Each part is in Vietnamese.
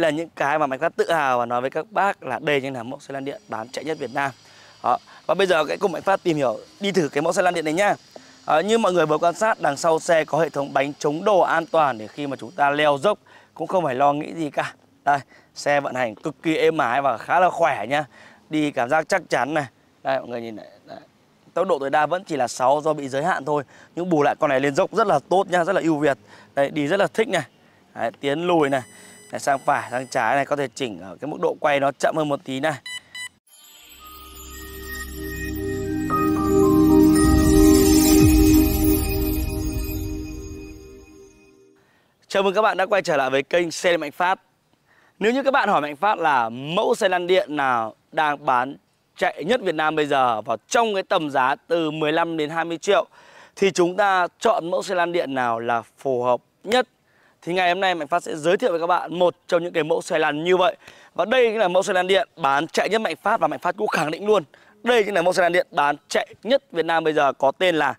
đây là những cái mà Mạnh Phát tự hào và nói với các bác là đây chính là mẫu xe lăn điện bán chạy nhất Việt Nam đó. Và bây giờ hãy cùng Mạnh Phát tìm hiểu đi thử cái mẫu xe lăn điện này nhá à, Như mọi người vừa quan sát đằng sau xe có hệ thống bánh chống đổ an toàn để khi mà chúng ta leo dốc cũng không phải lo nghĩ gì cả Đây xe vận hành cực kỳ êm ái và khá là khỏe nhá Đi cảm giác chắc chắn này Đây mọi người nhìn này Đây. Tốc độ tối đa vẫn chỉ là 6 do bị giới hạn thôi Nhưng bù lại con này lên dốc rất là tốt nhá, Rất là ưu việt Đây đi rất là thích này Đấy, Tiến lùi này này sang phải sang trái này có thể chỉnh ở cái mức độ quay nó chậm hơn một tí này Chào mừng các bạn đã quay trở lại với kênh xe Mạnh Phát Nếu như các bạn hỏi Mạnh Phát là mẫu xe lăn điện nào đang bán chạy nhất Việt Nam bây giờ vào trong cái tầm giá từ 15 đến 20 triệu thì chúng ta chọn mẫu xe lăn điện nào là phù hợp nhất thì ngày hôm nay Mạnh Phát sẽ giới thiệu với các bạn một trong những cái mẫu xe lăn như vậy. Và đây chính là mẫu xe lăn điện bán chạy nhất Mạnh Phát và Mạnh Phát cũng khẳng định luôn. Đây chính là mẫu xe lăn điện bán chạy nhất Việt Nam bây giờ có tên là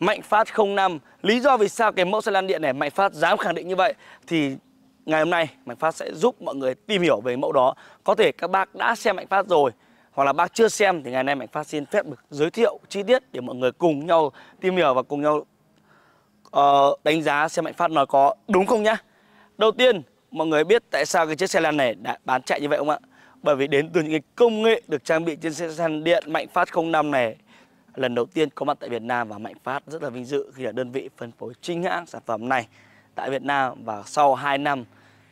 Mạnh Phát 05. Lý do vì sao cái mẫu xe lăn điện này Mạnh Phát dám khẳng định như vậy thì ngày hôm nay Mạnh Phát sẽ giúp mọi người tìm hiểu về mẫu đó. Có thể các bác đã xem Mạnh Phát rồi hoặc là bác chưa xem thì ngày nay Mạnh Phát xin phép được giới thiệu chi tiết để mọi người cùng nhau tìm hiểu và cùng nhau Ờ, đánh giá xe Mạnh Phát nó có đúng không nhá. Đầu tiên, mọi người biết tại sao cái chiếc xe lăn này đã bán chạy như vậy không ạ? Bởi vì đến từ những cái công nghệ được trang bị trên xe lăn điện Mạnh Phát 05 này lần đầu tiên có mặt tại Việt Nam và Mạnh Phát rất là vinh dự khi là đơn vị phân phối chính hãng sản phẩm này tại Việt Nam và sau 2 năm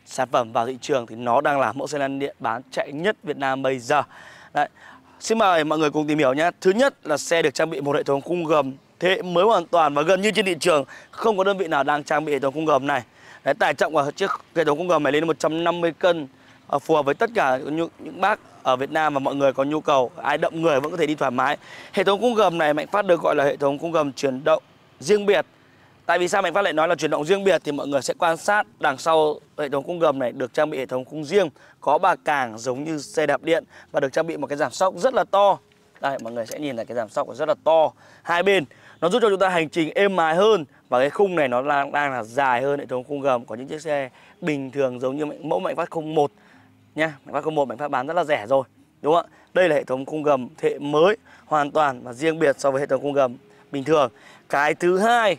sản phẩm vào thị trường thì nó đang là mẫu xe lăn điện bán chạy nhất Việt Nam bây giờ. Đấy. Xin mời mọi người cùng tìm hiểu nhé. Thứ nhất là xe được trang bị một hệ thống khung gầm thế hệ mới hoàn toàn và gần như trên thị trường không có đơn vị nào đang trang bị hệ thống khung gầm này. Đấy, tải trọng của chiếc hệ thống khung gầm này lên đến 150 cân à, phù hợp với tất cả những, những bác ở Việt Nam và mọi người có nhu cầu ai động người vẫn có thể đi thoải mái hệ thống khung gầm này Mạnh Phát được gọi là hệ thống khung gầm chuyển động riêng biệt tại vì sao Mạnh Phát lại nói là chuyển động riêng biệt thì mọi người sẽ quan sát đằng sau hệ thống khung gầm này được trang bị hệ thống khung riêng có bà càng giống như xe đạp điện và được trang bị một cái giảm sóc rất là to đây mọi người sẽ nhìn thấy cái giảm sóc rất là to Hai bên Nó giúp cho chúng ta hành trình êm mái hơn Và cái khung này nó đang, đang là dài hơn hệ thống khung gầm Có những chiếc xe bình thường giống như mẫu Mạnh Phát 01 nha Mạnh Phát 01 Mạnh Phát bán rất là rẻ rồi Đúng không ạ? Đây là hệ thống khung gầm thế mới Hoàn toàn và riêng biệt so với hệ thống khung gầm bình thường Cái thứ hai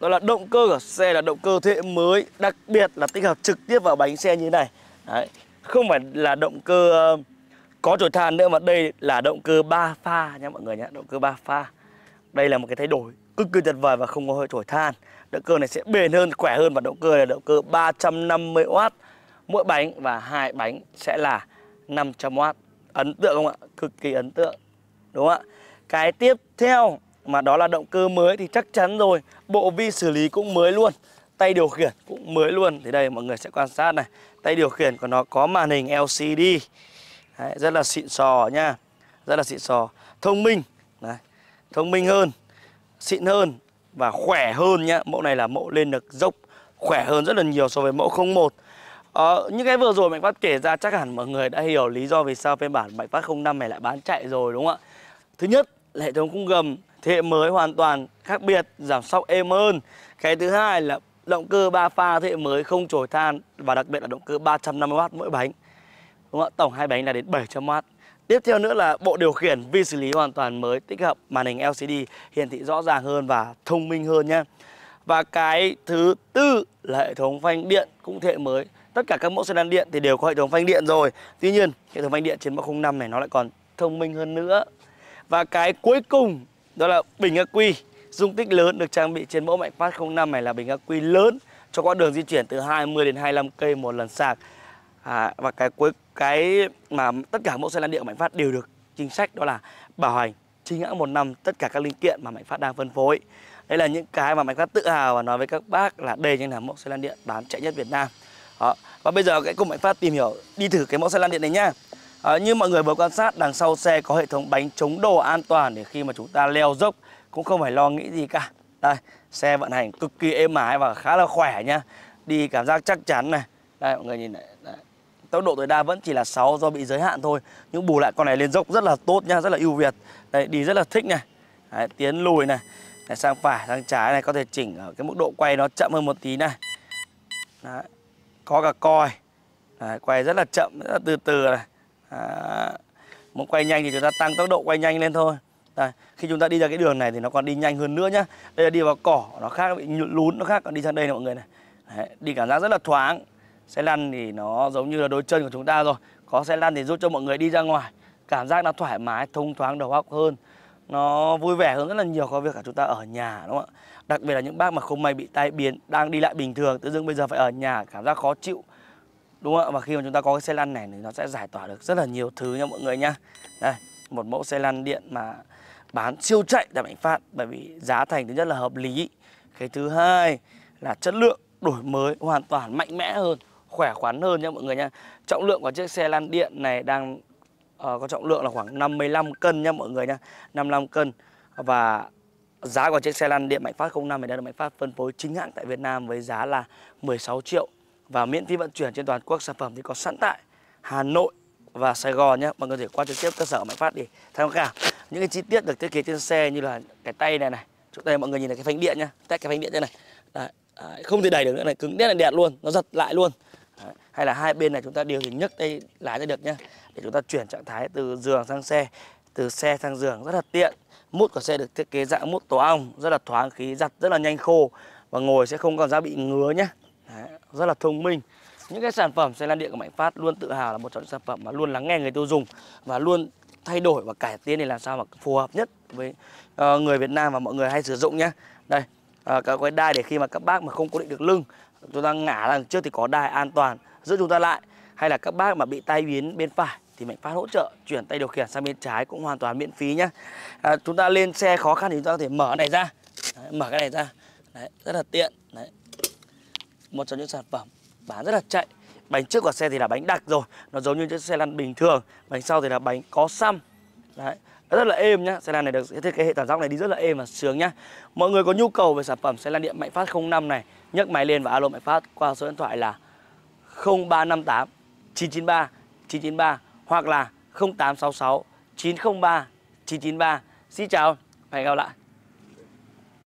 đó là động cơ của xe là động cơ thế hệ mới đặc biệt là tích hợp trực tiếp vào bánh xe như thế này Đấy. không phải là động cơ uh, có trổi than nữa mà đây là động cơ 3 pha nha mọi người nhé động cơ 3 pha đây là một cái thay đổi cực kỳ tuyệt vời và không có hơi trổi than động cơ này sẽ bền hơn khỏe hơn và động cơ là động cơ 350W mỗi bánh và hai bánh sẽ là 500W ấn tượng không ạ cực kỳ ấn tượng đúng không ạ cái tiếp theo mà đó là động cơ mới thì chắc chắn rồi bộ vi xử lý cũng mới luôn tay điều khiển cũng mới luôn thì đây mọi người sẽ quan sát này tay điều khiển của nó có màn hình LCD Đấy, rất là xịn sò nha rất là xịn sò thông minh Đấy, thông minh hơn xịn hơn và khỏe hơn nhá mẫu này là mẫu lên được dốc khỏe hơn rất là nhiều so với mẫu 01 Ờ, những cái vừa rồi Mạnh Phát kể ra chắc hẳn mọi người đã hiểu lý do vì sao phiên bản Mạnh Phát 05 này lại bán chạy rồi đúng không ạ? Thứ nhất là hệ thống khung gầm thế hệ mới hoàn toàn khác biệt, giảm sóc êm hơn. Cái thứ hai là động cơ 3 pha thế hệ mới không trồi than và đặc biệt là động cơ 350W mỗi bánh. Đúng không ạ? Tổng hai bánh là đến 700W. Tiếp theo nữa là bộ điều khiển vi xử lý hoàn toàn mới tích hợp màn hình LCD hiển thị rõ ràng hơn và thông minh hơn nhé. Và cái thứ tư là hệ thống phanh điện cũng thế hệ mới. Tất cả các mẫu sedan điện thì đều có hệ thống phanh điện rồi. Tuy nhiên, hệ thống phanh điện trên mẫu 05 này nó lại còn thông minh hơn nữa. Và cái cuối cùng đó là bình ắc quy dung tích lớn được trang bị trên mẫu Mạnh Phát 05 này là bình ắc quy lớn cho quãng đường di chuyển từ 20 đến 25 cây một lần sạc à, và cái cuối cái mà tất cả mẫu xe lan điện của Mạnh Phát đều được chính sách đó là bảo hành chính hãng một năm tất cả các linh kiện mà Mạnh Phát đang phân phối đây là những cái mà Mạnh Phát tự hào và nói với các bác là đây chính là mẫu xe lan điện bán chạy nhất Việt Nam đó. và bây giờ cái cùng Mạnh Phát tìm hiểu đi thử cái mẫu xe lan điện này nhá à, như mọi người vừa quan sát đằng sau xe có hệ thống bánh chống đồ an toàn để khi mà chúng ta leo dốc cũng không phải lo nghĩ gì cả đây xe vận hành cực kỳ êm ái và khá là khỏe nhá đi cảm giác chắc chắn này đây mọi người nhìn này tốc độ tối đa vẫn chỉ là 6 do bị giới hạn thôi nhưng bù lại con này lên dốc rất là tốt nha rất là ưu việt đấy đi rất là thích này đấy, tiến lùi này đấy, sang phải sang trái này có thể chỉnh ở cái mức độ quay nó chậm hơn một tí này đấy, có cả coi đấy, quay rất là chậm rất là từ từ này đấy, muốn quay nhanh thì chúng ta tăng tốc độ quay nhanh lên thôi Đây, khi chúng ta đi ra cái đường này thì nó còn đi nhanh hơn nữa nhá đây là đi vào cỏ nó khác bị lún nó khác còn đi sang đây này mọi người này Đấy, đi cảm giác rất là thoáng xe lăn thì nó giống như là đôi chân của chúng ta rồi có xe lăn thì giúp cho mọi người đi ra ngoài cảm giác nó thoải mái thông thoáng đầu óc hơn nó vui vẻ hơn rất là nhiều có việc cả chúng ta ở nhà đúng không ạ đặc biệt là những bác mà không may bị tai biến đang đi lại bình thường tự dưng bây giờ phải ở nhà cảm giác khó chịu đúng không ạ và khi mà chúng ta có cái xe lăn này thì nó sẽ giải tỏa được rất là nhiều thứ nha mọi người nhá đây một mẫu xe lăn điện mà bán siêu chạy tại Mạnh Phát bởi vì giá thành thứ nhất là hợp lý cái thứ hai là chất lượng đổi mới hoàn toàn mạnh mẽ hơn khỏe khoắn hơn nha mọi người nha trọng lượng của chiếc xe lăn điện này đang uh, có trọng lượng là khoảng 55 cân nha mọi người nhá 55 cân và giá của chiếc xe lăn điện Mạnh Phát 05 này đang được Mạnh Phát phân phối chính hãng tại Việt Nam với giá là 16 triệu và miễn phí vận chuyển trên toàn quốc sản phẩm thì có sẵn tại Hà Nội và Sài Gòn nhé mọi người có thể qua trực tiếp cơ sở Mạnh Phát để tham khảo những cái chi tiết được thiết kế trên xe như là cái tay này này chỗ đây mọi người nhìn thấy cái phanh điện nhá tách cái phanh điện thế này Đấy. không thể đẩy được nữa này cứng đét là đẹp luôn nó giật lại luôn hay là hai bên này chúng ta điều chỉnh nhấc tay lái ra được nhá để chúng ta chuyển trạng thái từ giường sang xe từ xe sang giường rất là tiện mút của xe được thiết kế dạng mút tổ ong rất là thoáng khí giặt rất là nhanh khô và ngồi sẽ không còn da bị ngứa nhé rất là thông minh những cái sản phẩm xe lan điện của Mạnh Phát luôn tự hào là một trong những sản phẩm mà luôn lắng nghe người tiêu dùng và luôn thay đổi và cải tiến để làm sao mà phù hợp nhất với uh, người Việt Nam và mọi người hay sử dụng nhé. Đây, uh, các cái đai để khi mà các bác mà không cố định được lưng, chúng ta ngả đằng trước thì có đai an toàn giữ chúng ta lại hay là các bác mà bị tay biến bên phải thì mạnh phát hỗ trợ chuyển tay điều khiển sang bên trái cũng hoàn toàn miễn phí nhá à, chúng ta lên xe khó khăn thì chúng ta có thể mở này ra đấy, mở cái này ra đấy, rất là tiện đấy một trong những sản phẩm bán rất là chạy bánh trước của xe thì là bánh đặc rồi nó giống như chiếc xe lăn bình thường bánh sau thì là bánh có xăm đấy rất là êm nhá xe lăn này được thiết kế hệ tản giác này đi rất là êm và sướng nhá mọi người có nhu cầu về sản phẩm xe lăn điện mạnh phát 05 này nhấc máy lên và alo mạnh phát qua số điện thoại là 0358 993 993 hoặc là 0866 903 993. Xin chào và hẹn gặp lại.